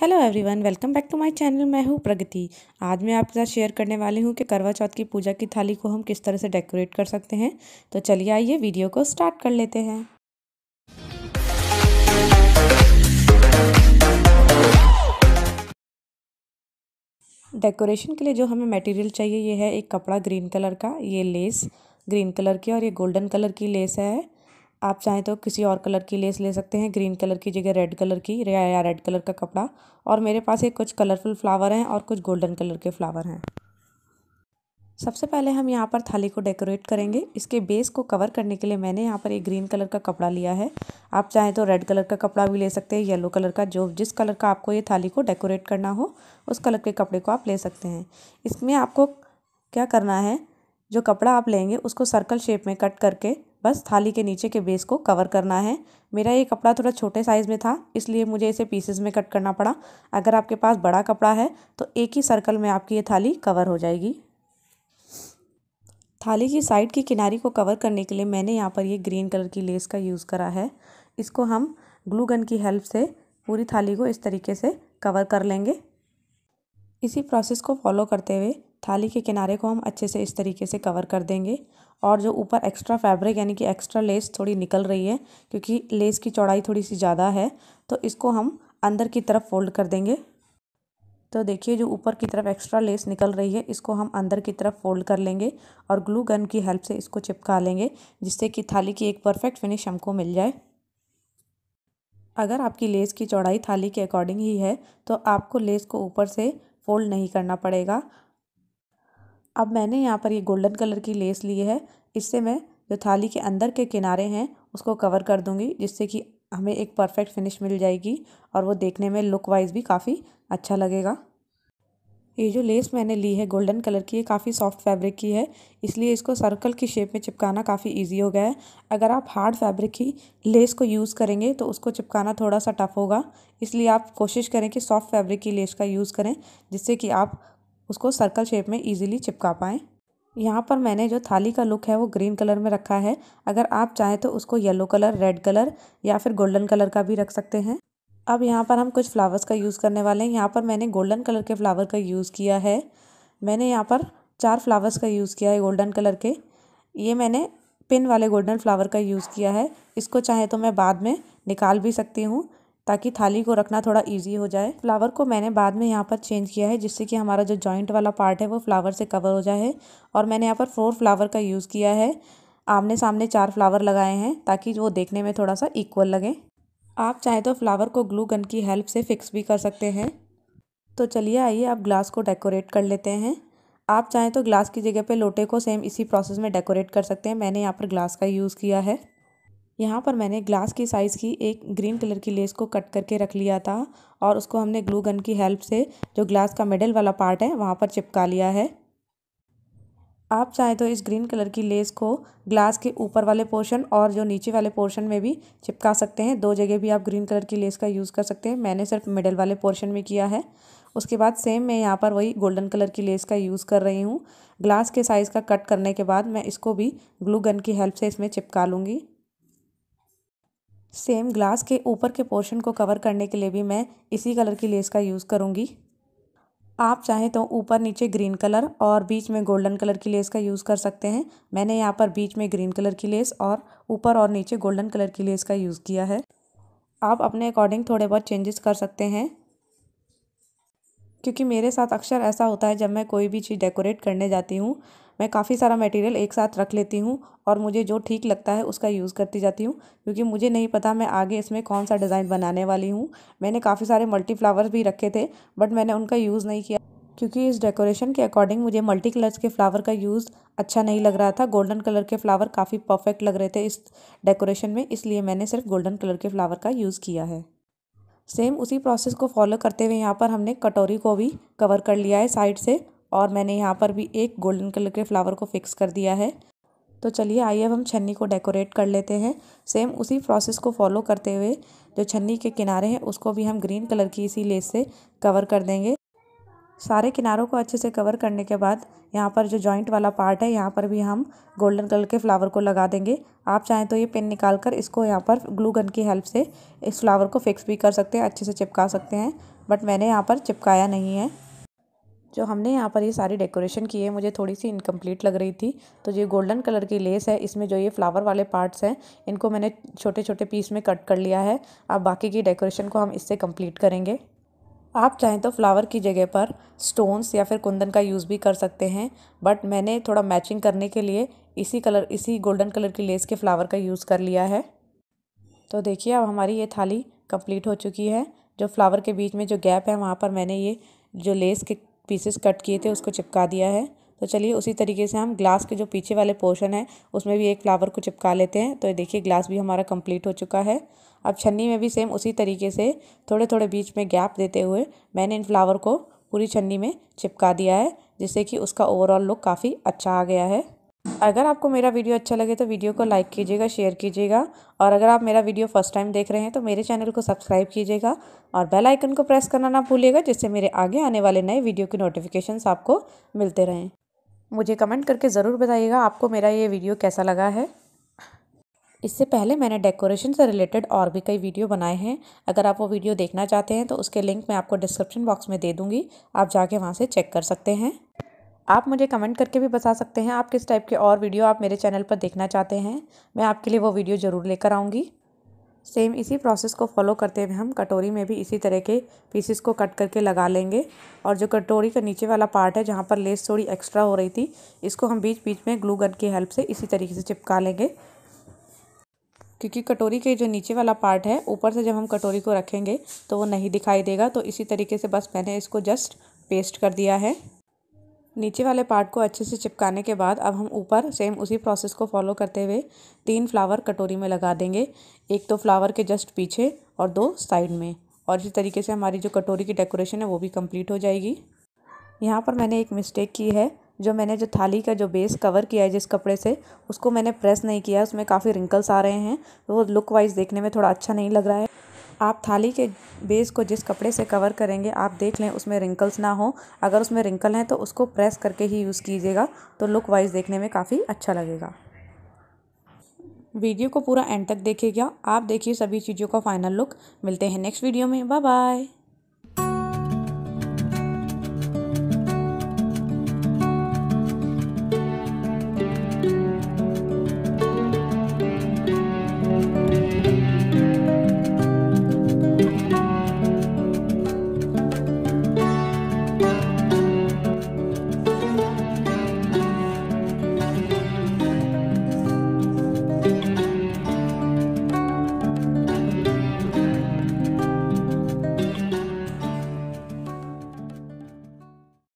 hello everyone welcome back to my channel मैं हूँ प्रगति आज मैं आपके साथ शेयर करने वाली हूँ कि करवा चौथ की पूजा की थाली को हम किस तरह से डेकोरेट कर सकते हैं तो चलिए आइए वीडियो को स्टार्ट कर लेते हैं डेकोरेशन के लिए जो हमें मटेरियल चाहिए ये है एक कपड़ा ग्रीन कलर का ये लेस ग्रीन कलर की और ये गोल्डन कलर की लेस है आप चाहें तो किसी और कलर की लेस ले सकते हैं ग्रीन कलर की जगह रेड कलर की या रेड कलर का कपड़ा और मेरे पास ये कुछ कलरफुल फ्लावर हैं और कुछ गोल्डन कलर के फ्लावर हैं सबसे पहले हम यहाँ पर थाली को डेकोरेट करेंगे इसके बेस को कवर करने के लिए मैंने यहाँ पर एक ग्रीन कलर का कपड़ा लिया है आप चाहें तो रेड कलर का कपड़ा भी ले सकते हैं येलो कलर का जो जिस कलर का आपको ये थाली को डेकोरेट करना हो उस कलर के कपड़े को आप ले सकते हैं इसमें आपको क्या करना है जो कपड़ा आप लेंगे उसको सर्कल शेप में कट करके बस थाली के नीचे के बेस को कवर करना है मेरा ये कपड़ा थोड़ा छोटे साइज़ में था इसलिए मुझे इसे पीसेज में कट करना पड़ा अगर आपके पास बड़ा कपड़ा है तो एक ही सर्कल में आपकी ये थाली कवर हो जाएगी थाली की साइड की किनारी को कवर करने के लिए मैंने यहाँ पर ये ग्रीन कलर की लेस का यूज़ करा है इसको हम ग्लू गन की हेल्प से पूरी थाली को इस तरीके से कवर कर लेंगे इसी प्रोसेस को फॉलो करते हुए थाली के किनारे को हम अच्छे से इस तरीके से कवर कर देंगे और जो ऊपर एक्स्ट्रा फैब्रिक यानी कि एक्स्ट्रा लेस थोड़ी निकल रही है क्योंकि लेस की चौड़ाई थोड़ी सी ज़्यादा है तो इसको हम अंदर की तरफ फोल्ड कर देंगे तो देखिए जो ऊपर की तरफ एक्स्ट्रा लेस निकल रही है इसको हम अंदर की तरफ फोल्ड कर लेंगे और ग्लू गन की हेल्प से इसको चिपका लेंगे जिससे कि थाली की एक परफेक्ट फिनिश हमको मिल जाए अगर आपकी लेस की चौड़ाई थाली के अकॉर्डिंग ही है तो आपको लेस को ऊपर से फोल्ड नहीं करना पड़ेगा अब मैंने यहाँ पर ये गोल्डन कलर की लेस ली है इससे मैं जो थाली के अंदर के किनारे हैं उसको कवर कर दूँगी जिससे कि हमें एक परफेक्ट फिनिश मिल जाएगी और वो देखने में लुक वाइज भी काफ़ी अच्छा लगेगा ये जो लेस मैंने ली है गोल्डन कलर की ये काफ़ी सॉफ्ट फैब्रिक की है इसलिए इसको सर्कल की शेप में चिपकाना काफ़ी इजी हो गया है अगर आप हार्ड फैब्रिक की लेस को यूज़ करेंगे तो उसको चिपकाना थोड़ा सा टफ होगा इसलिए आप कोशिश करें कि सॉफ्ट फैब्रिक की लेस का यूज़ करें जिससे कि आप उसको सर्कल शेप में ईजिली चिपका पाएँ यहाँ पर मैंने जो थाली का लुक है वो ग्रीन कलर में रखा है अगर आप चाहें तो उसको येलो कलर रेड कलर या फिर गोल्डन कलर का भी रख सकते हैं अब यहाँ पर हम कुछ फ्लावर्स का यूज़ करने वाले हैं यहाँ पर मैंने गोल्डन कलर के फ्लावर का यूज़ किया है मैंने यहाँ पर चार फ्लावर्स का यूज़ किया है गोल्डन कलर के ये मैंने पिन वाले गोल्डन फ्लावर का यूज़ किया है इसको चाहे तो मैं बाद में निकाल भी सकती हूँ ताकि थाली को रखना थोड़ा ईजी हो जाए फ्लावर को मैंने बाद में यहाँ पर चेंज किया है जिससे कि हमारा जो जॉइंट वाला पार्ट है वो फ्लावर से कवर हो जाए और मैंने यहाँ पर फोर फ्लावर का यूज़ किया है आमने सामने चार फ्लावर लगाए हैं ताकि वो देखने में थोड़ा सा इक्वल लगे आप चाहें तो फ्लावर को ग्लू गन की हेल्प से फिक्स भी कर सकते हैं तो चलिए आइए आप ग्लास को डेकोरेट कर लेते हैं आप चाहें तो ग्लास की जगह पे लोटे को सेम इसी प्रोसेस में डेकोरेट कर सकते हैं मैंने यहाँ पर ग्लास का यूज़ किया है यहाँ पर मैंने ग्लास की साइज़ की एक ग्रीन कलर की लेस को कट करके रख लिया था और उसको हमने ग्लू गन की हेल्प से जो ग्लास का मिडल वाला पार्ट है वहाँ पर चिपका लिया है आप चाहे तो इस ग्रीन कलर की लेस को ग्लास के ऊपर वाले पोर्शन और जो नीचे वाले पोर्शन में भी चिपका सकते हैं दो जगह भी आप ग्रीन कलर की लेस का यूज़ कर सकते हैं मैंने सिर्फ मिडल वाले पोर्शन में किया है उसके बाद सेम मैं यहाँ पर वही गोल्डन कलर की लेस का यूज़ कर रही हूँ ग्लास के साइज़ का कट करने के बाद मैं इसको भी ग्लू गन की हेल्प से इसमें चिपका लूँगी सेम ग्लास के ऊपर के पोर्शन को कवर करने के लिए भी मैं इसी कलर की लेस का यूज़ करूँगी आप चाहें तो ऊपर नीचे ग्रीन कलर और बीच में गोल्डन कलर की लेस का यूज़ कर सकते हैं मैंने यहाँ पर बीच में ग्रीन कलर की लेस और ऊपर और नीचे गोल्डन कलर की लेस का यूज़ किया है आप अपने अकॉर्डिंग थोड़े बहुत चेंजेस कर सकते हैं क्योंकि मेरे साथ अक्सर ऐसा होता है जब मैं कोई भी चीज़ डेकोरेट करने जाती हूँ मैं काफ़ी सारा मटेरियल एक साथ रख लेती हूँ और मुझे जो ठीक लगता है उसका यूज़ करती जाती हूँ क्योंकि मुझे नहीं पता मैं आगे इसमें कौन सा डिज़ाइन बनाने वाली हूँ मैंने काफ़ी सारे मल्टी फ्लावर्स भी रखे थे बट मैंने उनका यूज़ नहीं किया क्योंकि इस डेकोरेशन के अकॉर्डिंग मुझे मल्टी कलर्स के फ्लावर का यूज़ अच्छा नहीं लग रहा था गोल्डन कलर के फ्लावर काफ़ी परफेक्ट लग रहे थे इस डेकोरेशन में इसलिए मैंने सिर्फ गोल्डन कलर के फ्लावर का यूज़ किया है सेम उसी प्रोसेस को फॉलो करते हुए यहाँ पर हमने कटोरी को भी कवर कर लिया है साइड से और मैंने यहाँ पर भी एक गोल्डन कलर के फ्लावर को फिक्स कर दिया है तो चलिए आइए अब हम छन्नी को डेकोरेट कर लेते हैं सेम उसी प्रोसेस को फॉलो करते हुए जो छन्नी के किनारे हैं उसको भी हम ग्रीन कलर की इसी लेस से कवर कर देंगे सारे किनारों को अच्छे से कवर करने के बाद यहाँ पर जो जॉइंट वाला पार्ट है यहाँ पर भी हम गोल्डन कलर के फ्लावर को लगा देंगे आप चाहें तो ये पेन निकाल कर इसको यहाँ पर ग्लू गन की हेल्प से इस फ्लावर को फिक्स भी कर सकते हैं अच्छे से चिपका सकते हैं बट मैंने यहाँ पर चिपकाया नहीं है जो हमने यहाँ पर ये सारी डेकोरेशन की है मुझे थोड़ी सी इनकम्प्लीट लग रही थी तो जो गोल्डन कलर की लेस है इसमें जो ये फ्लावर वाले पार्ट्स हैं इनको मैंने छोटे छोटे पीस में कट कर लिया है अब बाकी की डेकोरेशन को हम इससे कम्प्लीट करेंगे आप चाहें तो फ्लावर की जगह पर स्टोन्स या फिर कुंदन का यूज़ भी कर सकते हैं बट मैंने थोड़ा मैचिंग करने के लिए इसी कलर इसी गोल्डन कलर की लेस के फ्लावर का यूज़ कर लिया है तो देखिए अब हमारी ये थाली कंप्लीट हो चुकी है जो फ्लावर के बीच में जो गैप है वहाँ पर मैंने ये जो लेस के पीसेस कट किए थे उसको चिपका दिया है तो चलिए उसी तरीके से हम ग्लास के जो पीछे वाले पोर्शन है उसमें भी एक फ्लावर को चिपका लेते हैं तो ये देखिए ग्लास भी हमारा कंप्लीट हो चुका है अब छन्नी में भी सेम उसी तरीके से थोड़े थोड़े बीच में गैप देते हुए मैंने इन फ्लावर को पूरी छन्नी में चिपका दिया है जिससे कि उसका ओवरऑल लुक काफ़ी अच्छा आ गया है अगर आपको मेरा वीडियो अच्छा लगे तो वीडियो को लाइक कीजिएगा शेयर कीजिएगा और अगर आप मेरा वीडियो फर्स्ट टाइम देख रहे हैं तो मेरे चैनल को सब्सक्राइब कीजिएगा और बेल आइकन को प्रेस करना ना भूलिएगा जिससे मेरे आगे आने वाले नए वीडियो की नोटिफिकेशंस आपको मिलते रहें मुझे कमेंट करके ज़रूर बताइएगा आपको मेरा ये वीडियो कैसा लगा है इससे पहले मैंने डेकोरेशन से रिलेटेड और भी कई वीडियो बनाए हैं अगर आप वो वीडियो देखना चाहते हैं तो उसके लिंक मैं आपको डिस्क्रिप्शन बॉक्स में दे दूँगी आप जाके वहाँ से चेक कर सकते हैं आप मुझे कमेंट करके भी बता सकते हैं आप किस टाइप के और वीडियो आप मेरे चैनल पर देखना चाहते हैं मैं आपके लिए वो वीडियो ज़रूर लेकर आऊँगी सेम इसी प्रोसेस को फॉलो करते हुए हम कटोरी में भी इसी तरह के पीसेस को कट करके लगा लेंगे और जो कटोरी का नीचे वाला पार्ट है जहाँ पर लेस थोड़ी एक्स्ट्रा हो रही थी इसको हम बीच बीच में ग्लू गन की हेल्प से इसी तरीके से चिपका लेंगे क्योंकि कटोरी के जो नीचे वाला पार्ट है ऊपर से जब हम कटोरी को रखेंगे तो वो नहीं दिखाई देगा तो इसी तरीके से बस मैंने इसको जस्ट पेस्ट कर दिया है नीचे वाले पार्ट को अच्छे से चिपकाने के बाद अब हम ऊपर सेम उसी प्रोसेस को फॉलो करते हुए तीन फ्लावर कटोरी में लगा देंगे एक तो फ्लावर के जस्ट पीछे और दो साइड में और इसी तरीके से हमारी जो कटोरी की डेकोरेशन है वो भी कंप्लीट हो जाएगी यहाँ पर मैंने एक मिस्टेक की है जो मैंने जो थाली का जो बेस कवर किया है जिस कपड़े से उसको मैंने प्रेस नहीं किया उसमें काफ़ी रिंकल्स आ रहे हैं तो वो लुक वाइज देखने में थोड़ा अच्छा नहीं लग रहा है आप थाली के बेस को जिस कपड़े से कवर करेंगे आप देख लें उसमें रिंकल्स ना हो अगर उसमें रिंकल हैं तो उसको प्रेस करके ही यूज़ कीजिएगा तो लुक वाइज देखने में काफ़ी अच्छा लगेगा वीडियो को पूरा एंड तक देखिएगा आप देखिए सभी चीज़ों का फाइनल लुक मिलते हैं नेक्स्ट वीडियो में बाय बाय